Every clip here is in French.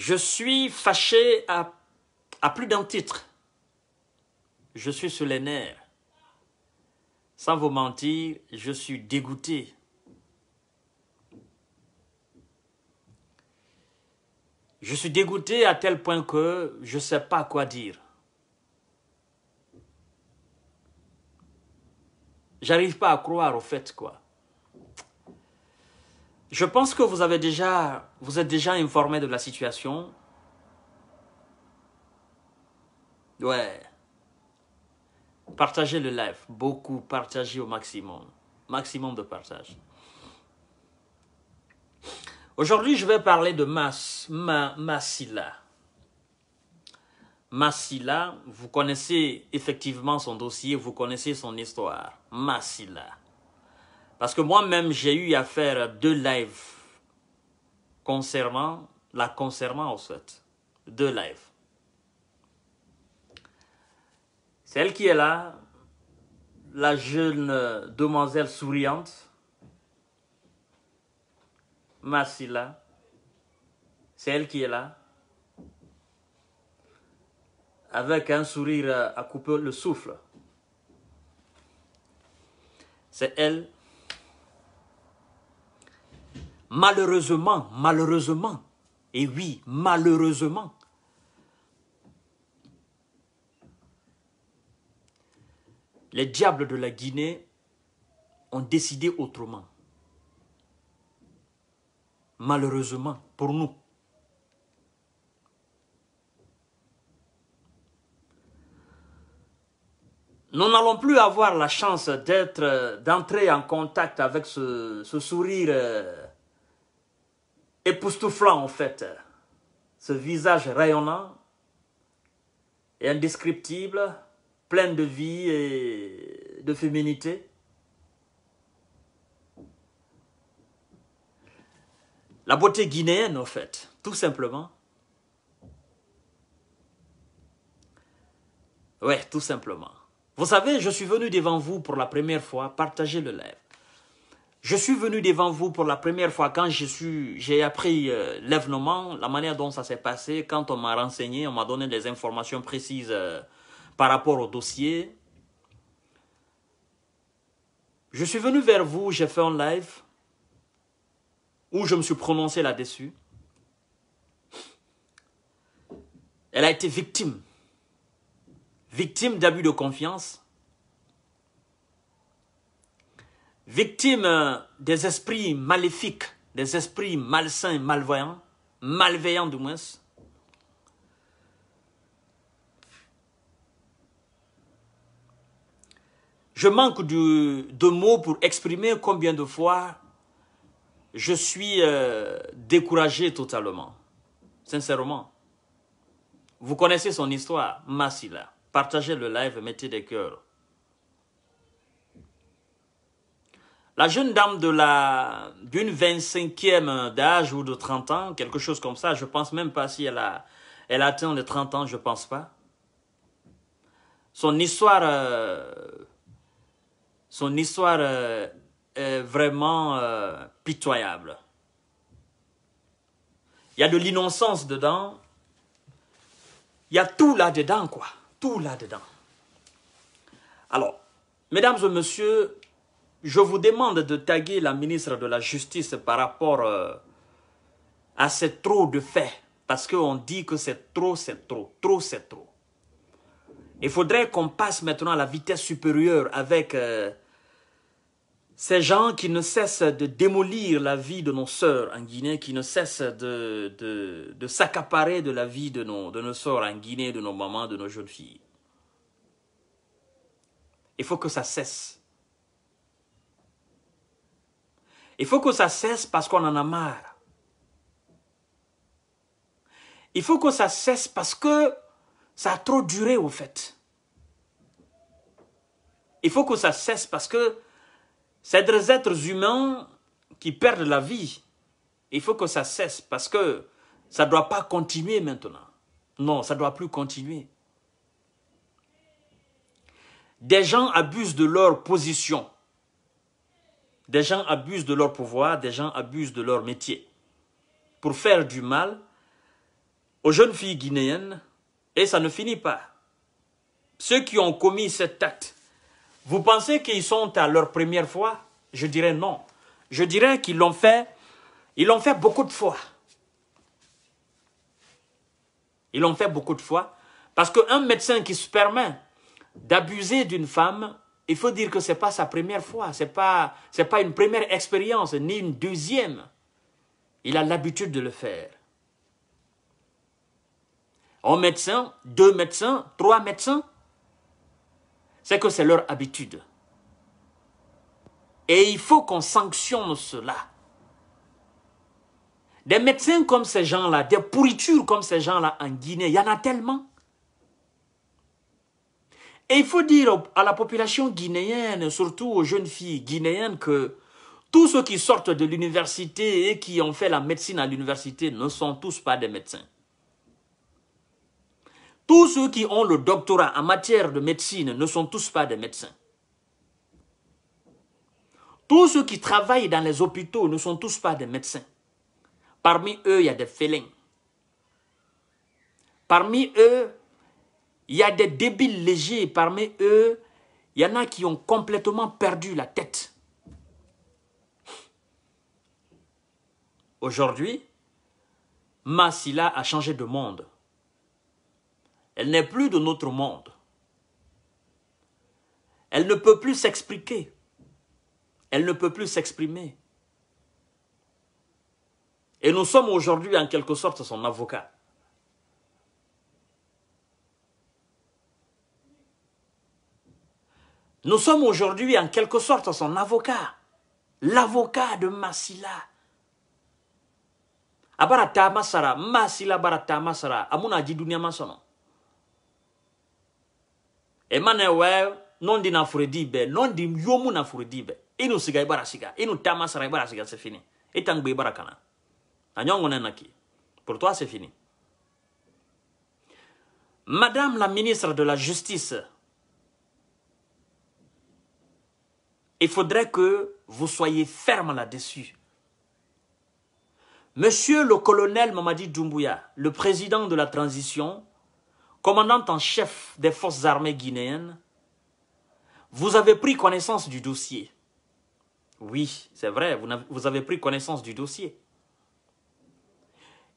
Je suis fâché à, à plus d'un titre. Je suis sur les nerfs. Sans vous mentir, je suis dégoûté. Je suis dégoûté à tel point que je ne sais pas quoi dire. J'arrive pas à croire au fait, quoi. Je pense que vous avez déjà, vous êtes déjà informé de la situation. Ouais. Partagez le live. Beaucoup. Partagez au maximum. Maximum de partage. Aujourd'hui, je vais parler de Mas, Masila. Masila, vous connaissez effectivement son dossier, vous connaissez son histoire. Masila. Parce que moi-même, j'ai eu à faire deux lives concernant, la concernant en fait. Deux lives. Celle qui est là, la jeune euh, demoiselle souriante, Massila, c'est elle qui est là, avec un sourire euh, à couper le souffle. C'est elle Malheureusement, malheureusement, et oui, malheureusement, les diables de la Guinée ont décidé autrement. Malheureusement, pour nous. Nous n'allons plus avoir la chance d'être, d'entrer en contact avec ce, ce sourire euh, époustouflant en fait, ce visage rayonnant et indescriptible, plein de vie et de féminité. La beauté guinéenne en fait, tout simplement. Ouais, tout simplement. Vous savez, je suis venu devant vous pour la première fois partager le live. Je suis venu devant vous pour la première fois quand j'ai appris euh, l'événement, la manière dont ça s'est passé, quand on m'a renseigné, on m'a donné des informations précises euh, par rapport au dossier. Je suis venu vers vous, j'ai fait un live où je me suis prononcé là-dessus. Elle a été victime. Victime d'abus de confiance victime euh, des esprits maléfiques, des esprits malsains et malvoyants, malveillants du moins, Je manque de, mots pour exprimer combien de fois je suis euh, découragé totalement. Sincèrement. Vous connaissez son histoire, Massila. Partagez le live, mettez des cœurs. La jeune dame de la d'une 25e d'âge ou de 30 ans, quelque chose comme ça, je pense même pas si elle a, elle atteint les 30 ans, je pense pas. Son histoire, euh, son histoire euh, est vraiment euh, pitoyable. Il y a de l'innocence dedans. Il y a tout là-dedans, quoi. Tout là-dedans. Alors, mesdames et messieurs, je vous demande de taguer la ministre de la Justice par rapport euh, à ces trop de faits. Parce qu'on dit que c'est trop, c'est trop, trop, c'est trop. Il faudrait qu'on passe maintenant à la vitesse supérieure avec euh, ces gens qui ne cessent de démolir la vie de nos sœurs en Guinée, qui ne cessent de, de, de s'accaparer de la vie de nos, de nos sœurs en Guinée, de nos mamans, de nos jeunes filles. Il faut que ça cesse. Il faut que ça cesse parce qu'on en a marre. Il faut que ça cesse parce que ça a trop duré au fait. Il faut que ça cesse parce que c'est des êtres humains qui perdent la vie. Il faut que ça cesse parce que ça ne doit pas continuer maintenant. Non, ça ne doit plus continuer. Des gens abusent de leur position des gens abusent de leur pouvoir, des gens abusent de leur métier pour faire du mal aux jeunes filles guinéennes et ça ne finit pas. Ceux qui ont commis cet acte, vous pensez qu'ils sont à leur première fois Je dirais non. Je dirais qu'ils l'ont fait, ils l'ont fait beaucoup de fois. Ils l'ont fait beaucoup de fois parce qu'un médecin qui se permet d'abuser d'une femme il faut dire que ce n'est pas sa première fois, ce n'est pas, pas une première expérience, ni une deuxième. Il a l'habitude de le faire. Un médecin, deux médecins, trois médecins, c'est que c'est leur habitude. Et il faut qu'on sanctionne cela. Des médecins comme ces gens-là, des pourritures comme ces gens-là en Guinée, il y en a tellement. Et il faut dire à la population guinéenne, surtout aux jeunes filles guinéennes, que tous ceux qui sortent de l'université et qui ont fait la médecine à l'université ne sont tous pas des médecins. Tous ceux qui ont le doctorat en matière de médecine ne sont tous pas des médecins. Tous ceux qui travaillent dans les hôpitaux ne sont tous pas des médecins. Parmi eux, il y a des félins. Parmi eux, il y a des débiles légers parmi eux. Il y en a qui ont complètement perdu la tête. Aujourd'hui, Massila a changé de monde. Elle n'est plus de notre monde. Elle ne peut plus s'expliquer. Elle ne peut plus s'exprimer. Et nous sommes aujourd'hui en quelque sorte son avocat. Nous sommes aujourd'hui en quelque sorte son avocat, l'avocat de Masila. Abarata Masara, Masila bara Masara, amuna jidunia masono. Emmanuel, non di na non di yomu na furedibe. Inu siga ibara siga, inu Tamasara ibara siga, c'est fini. Etangbe ibara kana. Anyongo nenaki. Pour toi, c'est fini. Madame la ministre de la Justice, Il faudrait que vous soyez ferme là-dessus. Monsieur le colonel Mamadi Doumbouya, le président de la transition, commandant en chef des forces armées guinéennes, vous avez pris connaissance du dossier. Oui, c'est vrai, vous avez pris connaissance du dossier.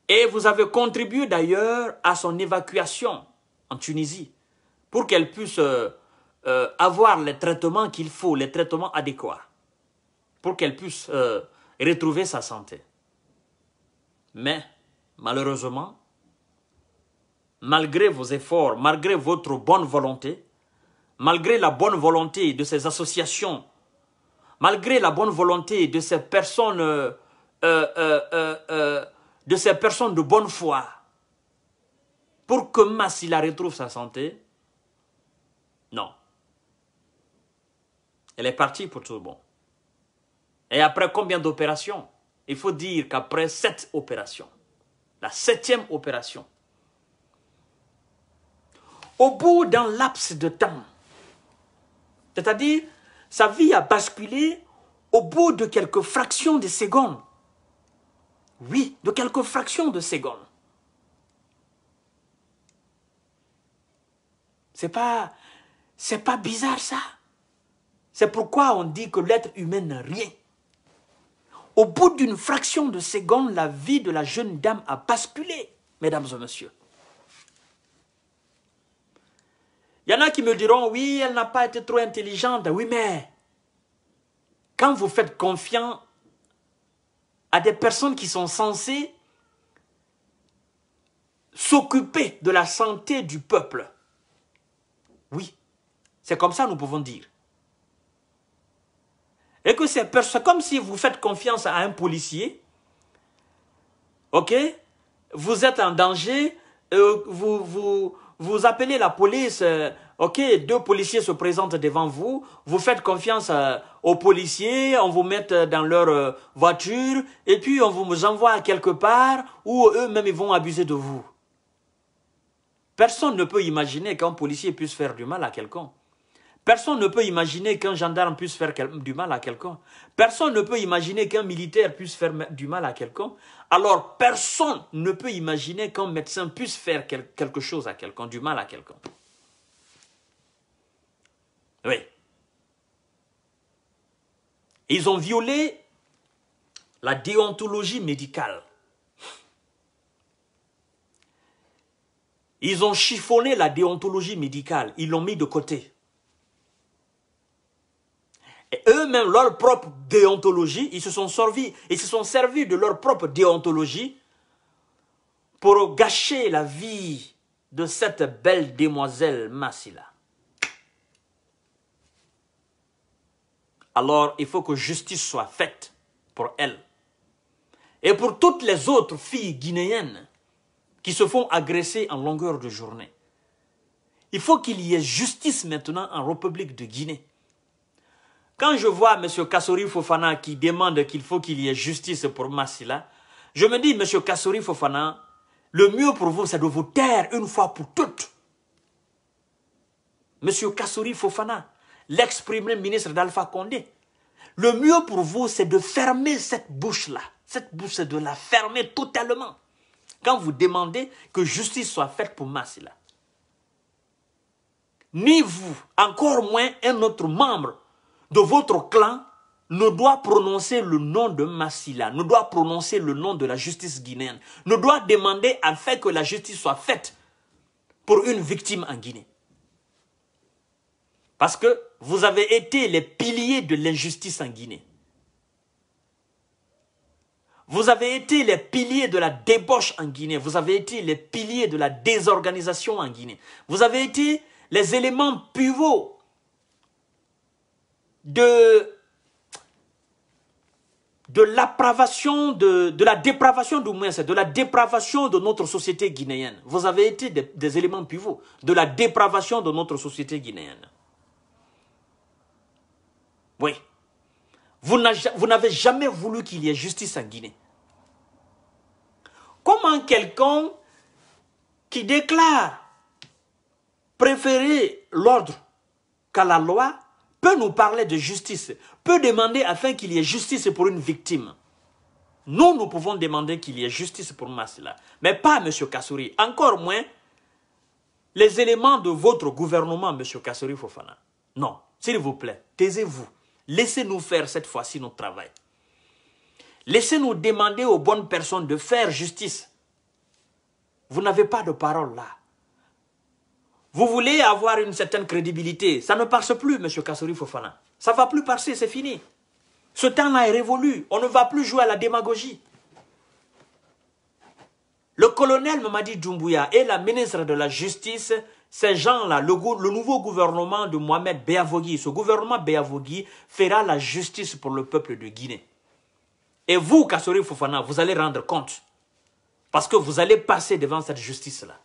Et vous avez contribué d'ailleurs à son évacuation en Tunisie pour qu'elle puisse euh, euh, avoir les traitements qu'il faut, les traitements adéquats, pour qu'elle puisse euh, retrouver sa santé. Mais, malheureusement, malgré vos efforts, malgré votre bonne volonté, malgré la bonne volonté de ces associations, malgré la bonne volonté de ces personnes, euh, de ces personnes de bonne foi, pour que Massila retrouve sa santé, non, elle est partie pour tout le monde. Et après combien d'opérations Il faut dire qu'après sept opérations, la septième opération, au bout d'un laps de temps, c'est-à-dire sa vie a basculé au bout de quelques fractions de secondes. Oui, de quelques fractions de secondes. C'est pas, c'est pas bizarre ça c'est pourquoi on dit que l'être humain n'a rien. Au bout d'une fraction de seconde, la vie de la jeune dame a basculé, mesdames et messieurs. Il y en a qui me diront, oui, elle n'a pas été trop intelligente. Oui, mais quand vous faites confiance à des personnes qui sont censées s'occuper de la santé du peuple, oui, c'est comme ça nous pouvons dire et que ces personnes, comme si vous faites confiance à un policier, ok, vous êtes en danger, euh, vous, vous, appelez la police, euh, ok, deux policiers se présentent devant vous, vous faites confiance euh, aux policiers, on vous met dans leur voiture, et puis on vous envoie quelque part où eux-mêmes vont abuser de vous. Personne ne peut imaginer qu'un policier puisse faire du mal à quelqu'un. Personne ne peut imaginer qu'un gendarme puisse faire du mal à quelqu'un. Personne ne peut imaginer qu'un militaire puisse faire du mal à quelqu'un. Alors personne ne peut imaginer qu'un médecin puisse faire quelque chose à quelqu'un, du mal à quelqu'un. Oui. Ils ont violé la déontologie médicale. Ils ont chiffonné la déontologie médicale. Ils l'ont mis de côté. Et eux-mêmes, leur propre déontologie, ils se sont servis, ils se sont servis de leur propre déontologie pour gâcher la vie de cette belle demoiselle Massila. Alors, il faut que justice soit faite pour elle. Et pour toutes les autres filles guinéennes qui se font agresser en longueur de journée. Il faut qu'il y ait justice maintenant en République de Guinée. Quand je vois M. Kassouri Fofana qui demande qu'il faut qu'il y ait justice pour Massila, je me dis, M. Kassouri Fofana, le mieux pour vous, c'est de vous taire une fois pour toutes. M. Kassouri Fofana, l'ex-premier ministre d'Alpha Condé, le mieux pour vous, c'est de fermer cette bouche-là. Cette bouche, c'est de la fermer totalement. Quand vous demandez que justice soit faite pour Massila. Ni vous, encore moins un autre membre de votre clan ne doit prononcer le nom de Massila, ne doit prononcer le nom de la justice guinéenne, ne doit demander à que la justice soit faite pour une victime en Guinée. Parce que vous avez été les piliers de l'injustice en Guinée. Vous avez été les piliers de la débauche en Guinée. Vous avez été les piliers de la désorganisation en Guinée. Vous avez été les éléments pivots de, de l'appravation, de, la dépravation du moins, de la dépravation de notre société guinéenne. Vous avez été des, des éléments pivots de la dépravation de notre société guinéenne. Oui. Vous n'avez jamais voulu qu'il y ait justice en Guinée. Comment quelqu'un qui déclare préférer l'ordre qu'à la loi peut nous parler de justice, peut demander afin qu'il y ait justice pour une victime. Nous, nous pouvons demander qu'il y ait justice pour Masila, mais pas M. Kassouri, encore moins les éléments de votre gouvernement, M. Kassouri Fofana. Non, s'il vous plaît, taisez-vous. Laissez-nous faire cette fois-ci notre travail. Laissez-nous demander aux bonnes personnes de faire justice. Vous n'avez pas de parole là. Vous voulez avoir une certaine crédibilité. Ça ne passe plus, M. Kassouri Fofana. Ça ne va plus passer, c'est fini. Ce temps-là est révolu. On ne va plus jouer à la démagogie. Le colonel Mamadi Doumbouya et la ministre de la Justice, ces gens-là, le, nouveau gouvernement de Mohamed Beavogui, ce gouvernement Beavogui fera la justice pour le peuple de Guinée. Et vous, Kassori Fofana, vous allez rendre compte. Parce que vous allez passer devant cette justice-là.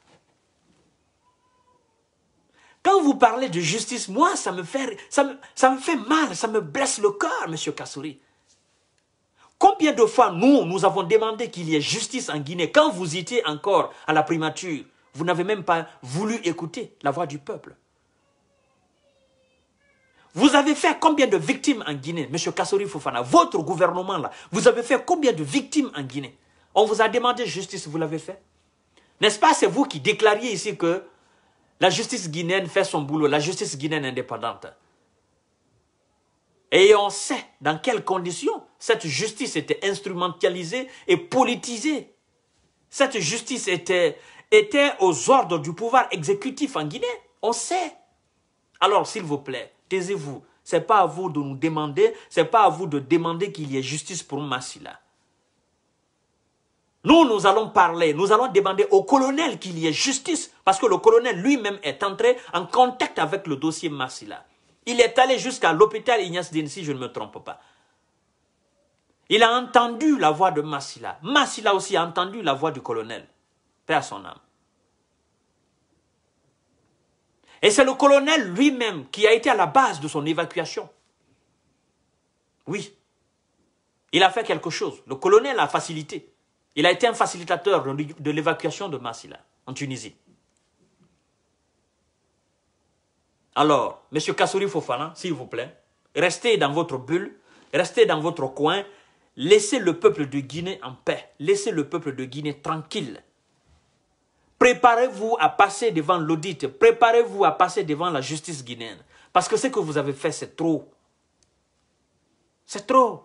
Quand vous parlez de justice, moi, ça me fait, ça me, fait mal, ça me blesse le cœur, Monsieur Kassouri. Combien de fois nous, nous avons demandé qu'il y ait justice en Guinée quand vous étiez encore à la primature Vous n'avez même pas voulu écouter la voix du peuple. Vous avez fait combien de victimes en Guinée, M. Kassouri Fofana Votre gouvernement, là, vous avez fait combien de victimes en Guinée On vous a demandé justice, vous l'avez fait N'est-ce pas, c'est vous qui déclariez ici que la justice guinéenne fait son boulot, la justice guinéenne indépendante. Et on sait dans quelles conditions cette justice était instrumentalisée et politisée. Cette justice était, était aux ordres du pouvoir exécutif en Guinée. On sait. Alors, s'il vous plaît, taisez-vous. Ce n'est pas à vous de nous demander, ce n'est pas à vous de demander qu'il y ait justice pour Massila. Nous, nous allons parler, nous allons demander au colonel qu'il y ait justice, parce que le colonel lui-même est entré en contact avec le dossier Massila. Il est allé jusqu'à l'hôpital Ignace Dine, si je ne me trompe pas. Il a entendu la voix de Massila. Massila aussi a entendu la voix du colonel. Paix à son âme. Et c'est le colonel lui-même qui a été à la base de son évacuation. Oui. Il a fait quelque chose. Le colonel a facilité. Il a été un facilitateur de l'évacuation de Massila en Tunisie. Alors, M. Kassouri Fofana, s'il vous plaît, restez dans votre bulle, restez dans votre coin, laissez le peuple de Guinée en paix, laissez le peuple de Guinée tranquille. Préparez-vous à passer devant l'audit, préparez-vous à passer devant la justice guinéenne. Parce que ce que vous avez fait, c'est trop. C'est trop.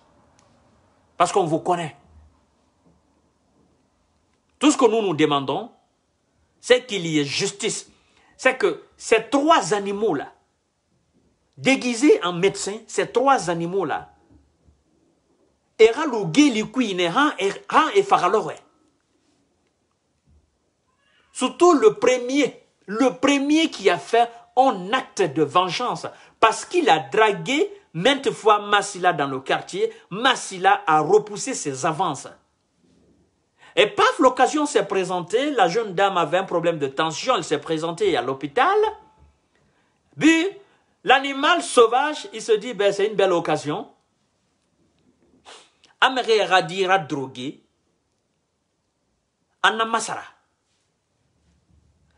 Parce qu'on vous connaît. Tout ce que nous nous demandons, c'est qu'il y ait justice. C'est que ces trois animaux-là, déguisés en médecins, ces trois animaux-là, Surtout le premier, le premier qui a fait un acte de vengeance parce qu'il a dragué Maintes fois, Massila dans le quartier, Massila a repoussé ses avances. Et paf, l'occasion s'est présentée. La jeune dame avait un problème de tension. Elle s'est présentée à l'hôpital. Puis, l'animal sauvage, il se dit, ben, c'est une belle occasion. Amere radira drogué. Anna Masara.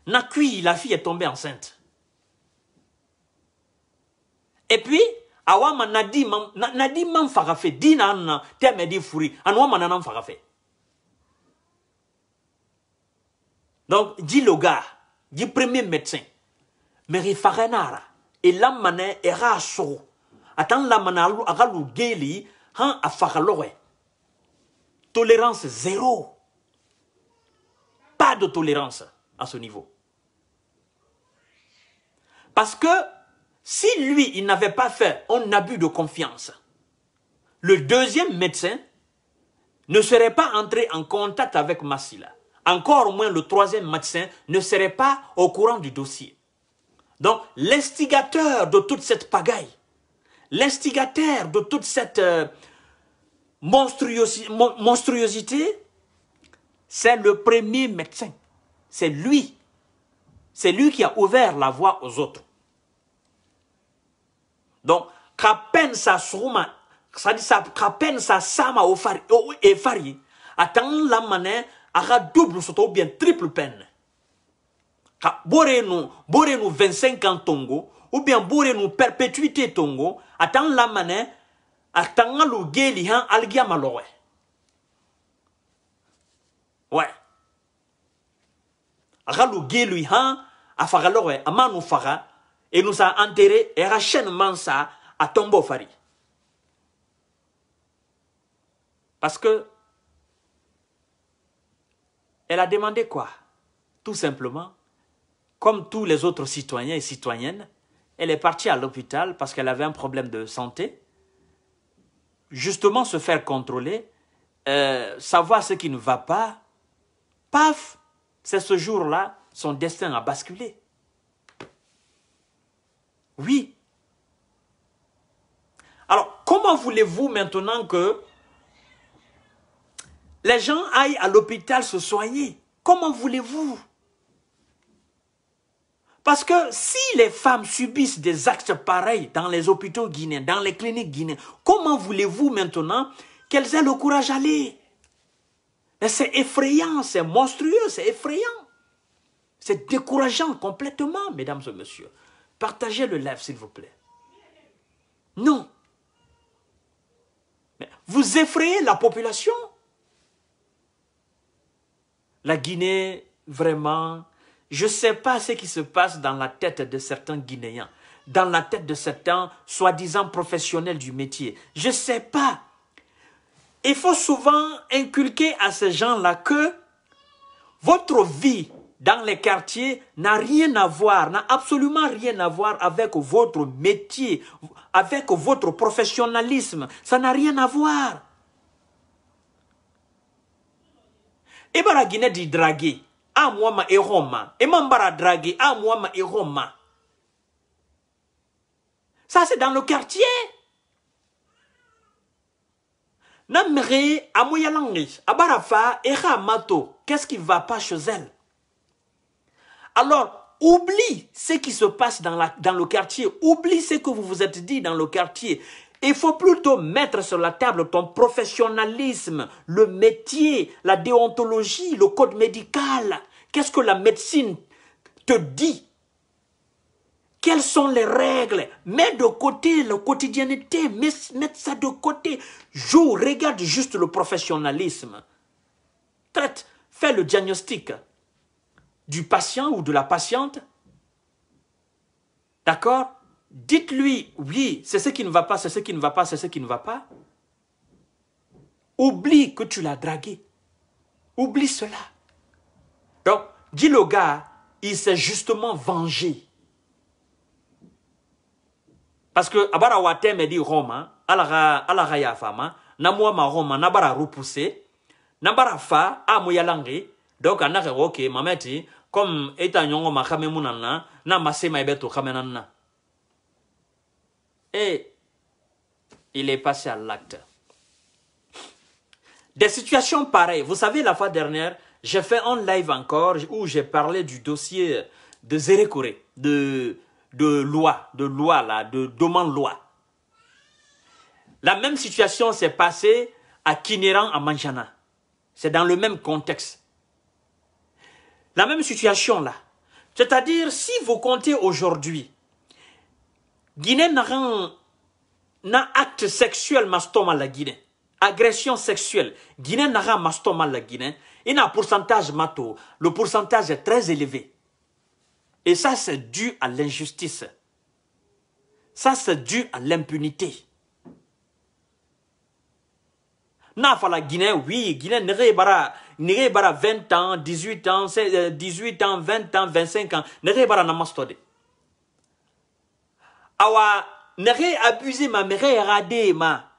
Nakui, la fille est tombée enceinte. Et puis, awama manadi di man na, na Temedi man furi donc dit le gars di premier médecin mais il et la mané era so atan la mané alu agalu geli han a tolérance zéro pas de tolérance à ce niveau parce que si lui, il n'avait pas fait un abus de confiance, le deuxième médecin ne serait pas entré en contact avec Massila. Encore moins le troisième médecin ne serait pas au courant du dossier. Donc, l'instigateur de toute cette pagaille, l'instigateur de toute cette euh, monstruosité, c'est le premier médecin. C'est lui. C'est lui qui a ouvert la voie aux autres donc kapen sa suruma ça sa kapen sa sama au fari au e attend la lamane aura double soto ou bien triple peine ka bore nu bore 25 ans tongo ou bien bore nous perpétuité tongo la lamane atanga lu geli han algia maloué ouais le lu gelu han afagalowe amanu faga et nous a enterrés et Rachel Mansa à tombeau Parce que elle a demandé quoi Tout simplement, comme tous les autres citoyens et citoyennes, elle est partie à l'hôpital parce qu'elle avait un problème de santé. Justement, se faire contrôler, euh, savoir ce qui ne va pas, paf, c'est ce jour-là, son destin a basculé. Oui. Alors, comment voulez-vous maintenant que les gens aillent à l'hôpital se soigner Comment voulez-vous parce que si les femmes subissent des actes pareils dans les hôpitaux guinéens, dans les cliniques guinéennes, comment voulez-vous maintenant qu'elles aient le courage d'aller C'est effrayant, c'est monstrueux, c'est effrayant. C'est décourageant complètement, mesdames et messieurs. Partagez le live, s'il vous plaît. Non. Vous effrayez la population. La Guinée, vraiment, je ne sais pas ce qui se passe dans la tête de certains Guinéens, dans la tête de certains soi-disant professionnels du métier. Je ne sais pas. Il faut souvent inculquer à ces gens-là que votre vie dans les quartiers n'a rien à voir, n'a absolument rien à voir avec votre métier, avec votre professionnalisme. Ça n'a rien à voir. la Guinée dit draguer. Ah, moi, ma Roma. Et Mambara draguer. Ah, moi, ma Ça, c'est dans le quartier. Namre, langue. Abarafa, mato, Qu'est-ce qui ne va pas chez elle? Alors, oublie ce qui se passe dans, le quartier, oublie ce que vous vous êtes dit dans le quartier. Il faut plutôt mettre sur la table ton professionnalisme, le métier, la déontologie, le code médical. Qu'est-ce que la médecine te dit Quelles sont les règles Mets de côté la quotidienneté, mets, mets ça de côté. Joue, regarde juste le professionnalisme. Traite, fais le diagnostic du patient ou de la patiente, d'accord Dites-lui, oui, c'est ce qui ne va pas, c'est ce qui ne va pas, c'est ce qui ne va pas. Oublie que tu l'as dragué. Oublie cela. Donc, dis le gars, il s'est justement vengé. Parce que hein. à Abarawatem dit Roma, alara Roma, fama, moi ma Roma, nabara repoussé, nabara fa, amoyalange, ah, donc anare ok, dit comme étant ma na et e, il est passé à l'acte des situations pareilles vous savez la fois dernière j'ai fait un live encore où j'ai parlé du dossier de Zérekouré, de, de loi, de loi là, de demande loi. La même situation s'est passée à Kinéran à Manjana. C'est dans le même contexte. La même situation là. C'est-à-dire, si vous comptez aujourd'hui, Guinée n'a acte sexuel mastomal la Guinée. Agression sexuelle. Guinée n'a mastomal la Guinée. Il a un pourcentage mato. Le pourcentage est très élevé. Et ça, c'est dû à l'injustice. Ça, c'est dû à l'impunité. N'a la Guinée, oui, Guinée n'est pas nege bara 20 ans 18 ans 18 euh, ans 20 ans 25 ans la bara namastode awa nege abusé ma mère radé ma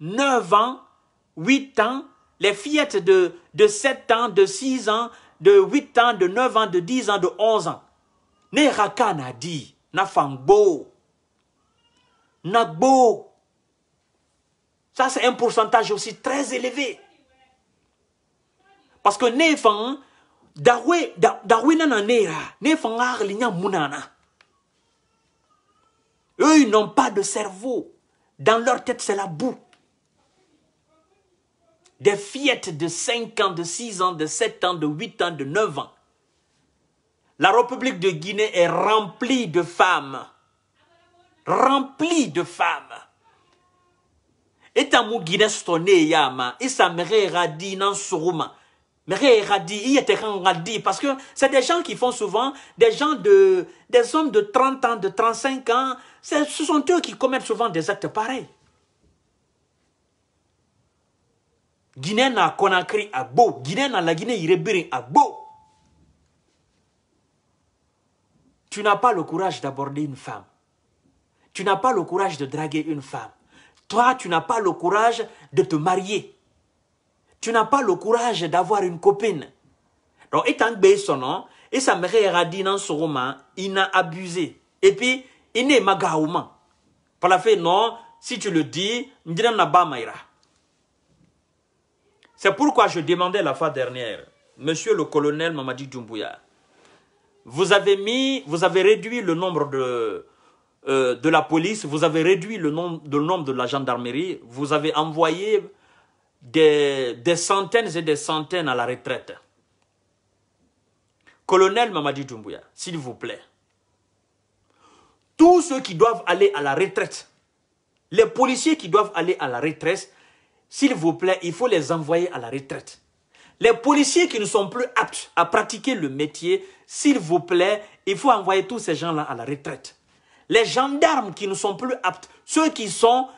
9 ans 8 ans les fillettes de, 7 ans de 6 ans de 8 ans de 9 ans de 10 ans de 11 ans ne raka na di na fangbo na gbo ça c'est un pourcentage aussi très élevé parce que ne fanga munana eux ils n'ont pas de cerveau dans leur tête c'est la boue des fillettes de 5 ans, de 6 ans, de 7 ans, de 8 ans, de 9 ans. La République de Guinée est remplie de femmes. Remplie de femmes. Et mou Guinée sonne yama, et sa mère radina suruma. Mais parce que c'est des gens qui font souvent, des gens de, des hommes de 30 ans, de 35 ans, ce sont eux qui commettent souvent des actes pareils. Guinée na Conakry à beau, Guinée na la Guinée Irébiri à beau. Tu n'as pas le courage d'aborder une femme. Tu n'as pas le courage de draguer une femme. Toi, tu n'as pas le courage de te marier tu n'as pas le courage d'avoir une copine. Donc, étant que son nom, et sa mère a dit dans ce roman, il n'a abusé. Et puis, il n'est magaouma. Par la fait, non, si tu le dis, n'a pas maïra. C'est pourquoi je demandais la fois dernière, monsieur le colonel Mamadi Djumbuya, vous avez mis, vous avez réduit le nombre de, euh, de la police, vous avez réduit le nombre, le nombre de la gendarmerie, vous avez envoyé des, centaines et des centaines à la retraite. Colonel Mamadi Doumbouya, s'il vous plaît, tous ceux qui doivent aller à la retraite, les policiers qui doivent aller à la retraite, s'il vous plaît, il faut les envoyer à la retraite. Les policiers qui ne sont plus aptes à pratiquer le métier, s'il vous plaît, il faut envoyer tous ces gens-là à la retraite. Les gendarmes qui ne sont plus aptes, ceux qui sont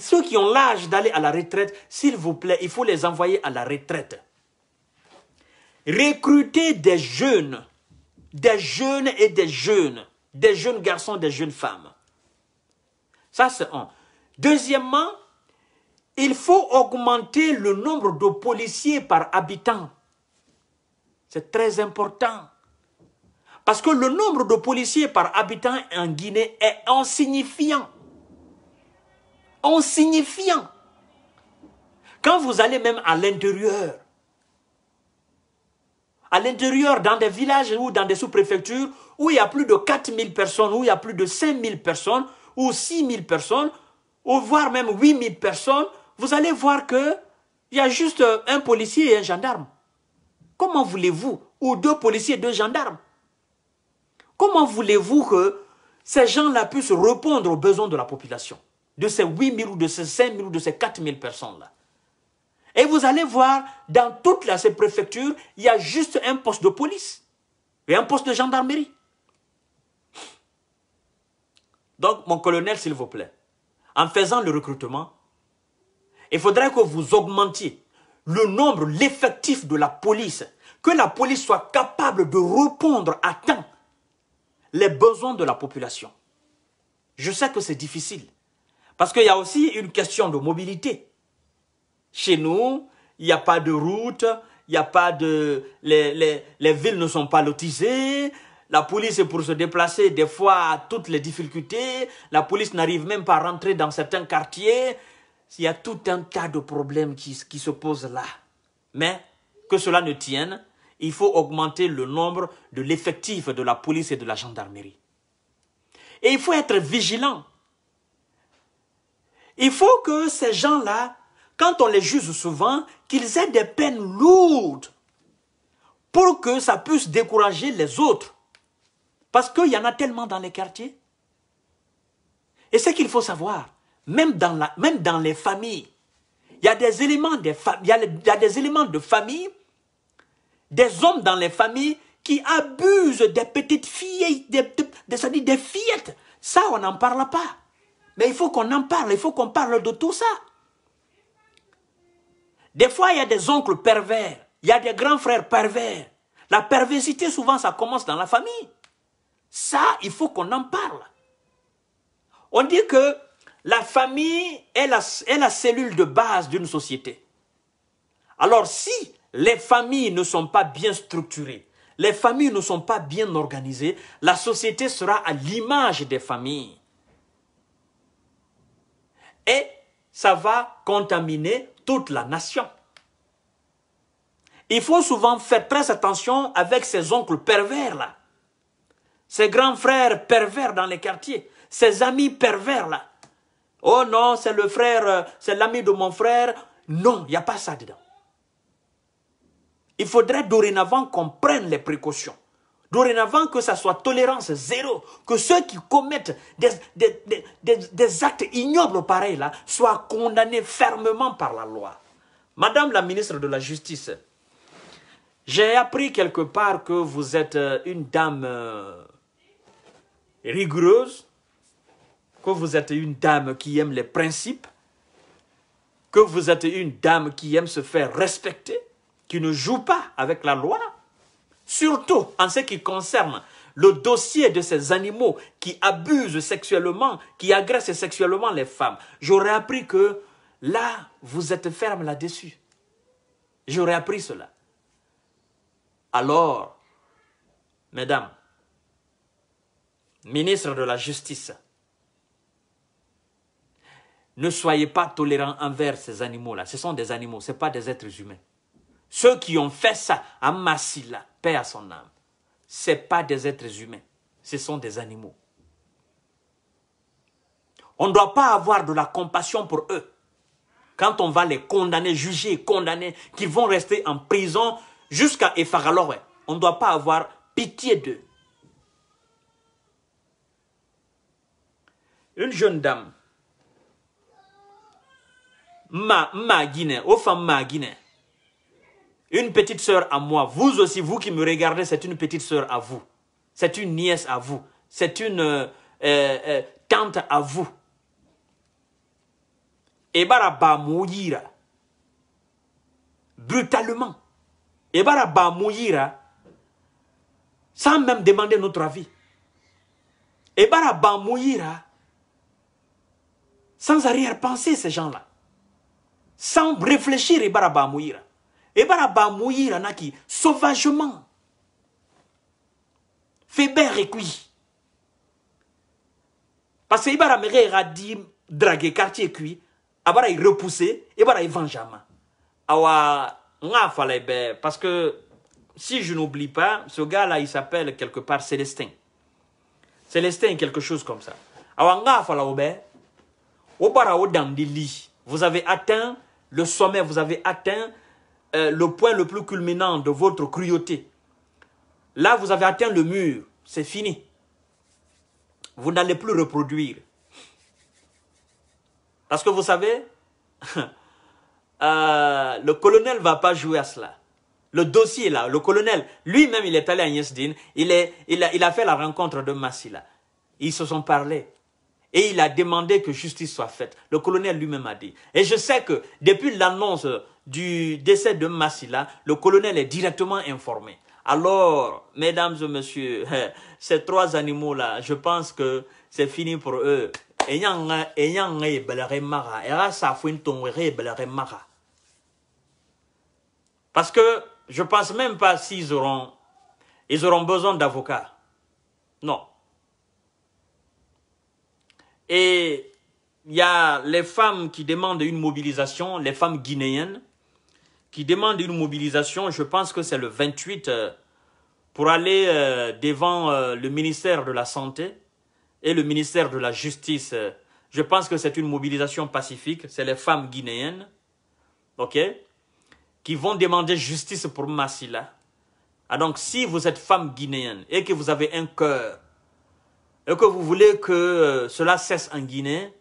ceux qui ont l'âge d'aller à la retraite, s'il vous plaît, il faut les envoyer à la retraite. Recruter des jeunes, des jeunes et des jeunes, des jeunes garçons, des jeunes femmes. Ça, c'est un. Deuxièmement, il faut augmenter le nombre de policiers par habitant. C'est très important. Parce que le nombre de policiers par habitant en Guinée est insignifiant en signifiant. Quand vous allez même à l'intérieur, à l'intérieur, dans des villages ou dans des sous-préfectures, où il y a plus de 4000 personnes, où il y a plus de 5000 personnes, ou 6000 personnes, ou voire même 8000 personnes, vous allez voir que il y a juste un policier et un gendarme. Comment voulez-vous, ou deux policiers et deux gendarmes Comment voulez-vous que ces gens-là puissent répondre aux besoins de la population de ces 8 000 ou de ces 5 000 ou de ces 4 000 personnes-là. Et vous allez voir, dans toutes la, ces préfectures, il y a juste un poste de police et un poste de gendarmerie. Donc, mon colonel, s'il vous plaît, en faisant le recrutement, il faudrait que vous augmentiez le nombre, l'effectif de la police, que la police soit capable de répondre à temps les besoins de la population. Je sais que c'est difficile, parce qu'il y a aussi une question de mobilité. Chez nous, il n'y a pas de route, il n'y a pas de... Les, les, villes ne sont pas lotisées, la police pour se déplacer, des fois, a toutes les difficultés, la police n'arrive même pas à rentrer dans certains quartiers. Il y a tout un tas de problèmes qui, qui se posent là. Mais que cela ne tienne, il faut augmenter le nombre de l'effectif de la police et de la gendarmerie. Et il faut être vigilant il faut que ces gens-là, quand on les juge souvent, qu'ils aient des peines lourdes pour que ça puisse décourager les autres. Parce qu'il y en a tellement dans les quartiers. Et ce qu'il faut savoir, même dans, la, même dans les familles, il y, a des éléments de, des éléments de famille, des hommes dans les familles qui abusent des petites filles, des, des, des, fillettes. Ça, on n'en parle pas. Mais il faut qu'on en parle, il faut qu'on parle de tout ça. Des fois, il y a des oncles pervers, il y a des grands frères pervers. La perversité, souvent, ça commence dans la famille. Ça, il faut qu'on en parle. On dit que la famille est la, est la cellule de base d'une société. Alors si les familles ne sont pas bien structurées, les familles ne sont pas bien organisées, la société sera à l'image des familles et ça va contaminer toute la nation. Il faut souvent faire très attention avec ces oncles pervers-là, ces grands frères pervers dans les quartiers, ces amis pervers-là. Oh non, c'est le frère, c'est l'ami de mon frère. Non, il n'y a pas ça dedans. Il faudrait dorénavant qu'on prenne les précautions dorénavant que ça soit tolérance zéro, que ceux qui commettent des, des, des, actes ignobles pareils là soient condamnés fermement par la loi. Madame la ministre de la Justice, j'ai appris quelque part que vous êtes euh, une dame euh, rigoureuse, que vous êtes une dame qui aime les principes, que vous êtes une dame qui aime se faire respecter, qui ne joue pas avec la loi surtout en ce qui concerne le dossier de ces animaux qui abusent sexuellement, qui agressent sexuellement les femmes. J'aurais appris que là, vous êtes ferme là-dessus. J'aurais appris cela. Alors, mesdames, ministres de la Justice, ne soyez pas tolérants envers ces animaux-là. Ce sont des animaux, ce ne pas des êtres humains. Ceux qui ont fait ça, à Massila, paix à son âme, ce pas des êtres humains, ce sont des animaux. On ne doit pas avoir de la compassion pour eux. Quand on va les condamner, juger, condamner, qui vont rester en prison jusqu'à Efaralowe, on ne doit pas avoir pitié d'eux. Une jeune dame, Ma, Ma Guinée, aux Ma Guinée, une petite sœur à moi. Vous aussi, vous qui me regardez, c'est une petite sœur à vous. C'est une nièce à vous. C'est une euh, euh, euh, tante à vous. la Bamouïra. Brutalement. la Bamouïra. Sans même demander notre avis. la Bamouïra. Sans arrière penser ces gens-là. Sans réfléchir, la Bamouïra. Et par la naki sauvagement et qui. Ben parce que il a dit draguer quartier qui abara irepousser ebara evanjama awa nga fallait, ebe parce que si je n'oublie pas ce gars là il s'appelle quelque part Célestin Célestin quelque chose comme ça awa nga Au obe obara lits vous avez atteint le sommet vous avez atteint euh, le point le plus culminant de votre cruauté. Là, vous avez atteint le mur, c'est fini. Vous n'allez plus reproduire. Parce que vous savez, euh, le colonel ne va pas jouer à cela. Le dossier là, le colonel, lui-même, il est allé à Yesdin, il, est, il, a, il a fait la rencontre de Massila. Ils se sont parlé. Et il a demandé que justice soit faite. Le colonel lui-même a dit. Et je sais que depuis l'annonce du décès de Massila, le colonel est directement informé. Alors, mesdames et messieurs, ces trois animaux-là, je pense que c'est fini pour eux. E e Parce que je pense même pas s'ils auront, ils auront besoin d'avocats. Non. Et il y a les femmes qui demandent une mobilisation, les femmes guinéennes, qui demande une mobilisation, je pense que c'est le 28, euh, pour aller euh, devant euh, le ministère de la Santé et le ministère de la Justice. Je pense que c'est une mobilisation pacifique, c'est les femmes guinéennes, ok, qui vont demander justice pour Massila. Ah donc, si vous êtes femme guinéenne et que vous avez un cœur, et que vous voulez que cela cesse en Guinée,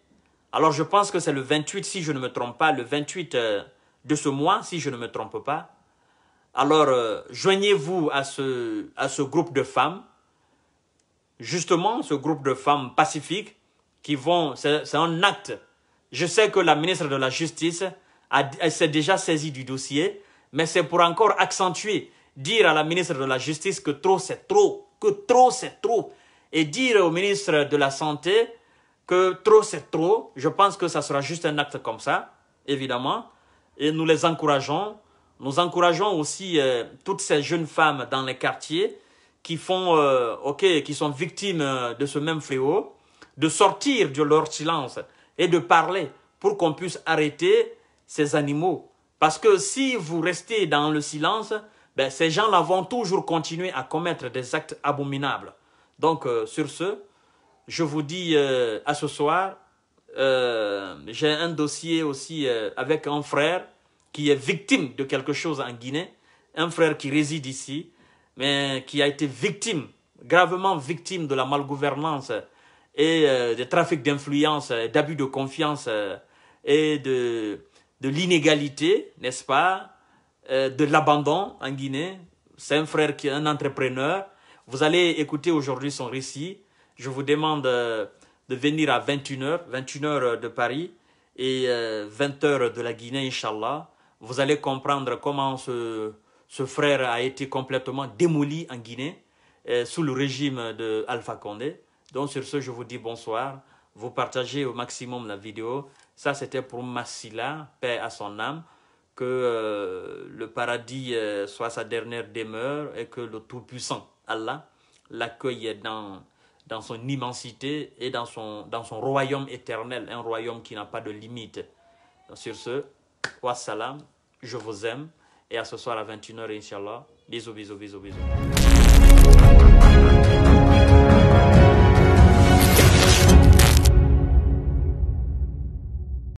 alors je pense que c'est le 28, si je ne me trompe pas, le 28 de ce mois, si je ne me trompe pas. Alors, euh, joignez-vous à ce, à ce groupe de femmes, justement ce groupe de femmes pacifiques qui vont, c'est un acte. Je sais que la ministre de la Justice s'est déjà saisie du dossier, mais c'est pour encore accentuer, dire à la ministre de la Justice que trop c'est trop, que trop c'est trop, et dire au ministre de la Santé que trop c'est trop, je pense que ça sera juste un acte comme ça, évidemment, et nous les encourageons. Nous encourageons aussi euh, toutes ces jeunes femmes dans les quartiers qui font, euh, qui sont victimes euh, de ce même fléau, de sortir de leur silence et de parler pour qu'on puisse arrêter ces animaux. Parce que si vous restez dans le silence, ben, ces gens-là vont toujours continuer à commettre des actes abominables. Donc, sur ce, je vous dis à ce soir euh, j'ai un dossier aussi euh, avec un frère qui est victime de quelque chose en Guinée, un frère qui réside ici, mais qui a été victime, gravement victime de la malgouvernance et euh, des trafics d'influence, d'abus de confiance et de, de l'inégalité, n'est-ce pas, de l'abandon en Guinée. C'est un frère qui est un entrepreneur. Vous allez écouter aujourd'hui son récit. Je vous demande de venir à 21h, 21h de Paris et 20h euh, de la Guinée, Inch'Allah. Vous allez comprendre comment ce, frère a été complètement démoli en Guinée euh, sous le régime de Alpha Condé. Donc sur ce, je vous dis bonsoir. Vous partagez au maximum la vidéo. Ça, c'était pour Massila, paix à son âme. Que euh, le paradis soit sa dernière demeure et que le Tout-Puissant, Allah, l'accueille dans dans son immensité et dans son, dans son royaume éternel, un royaume qui n'a pas de limite. sur ce, wassalam, je vous aime et à ce soir à 21h, inshallah. Bisous, bisous, bisous, bisous.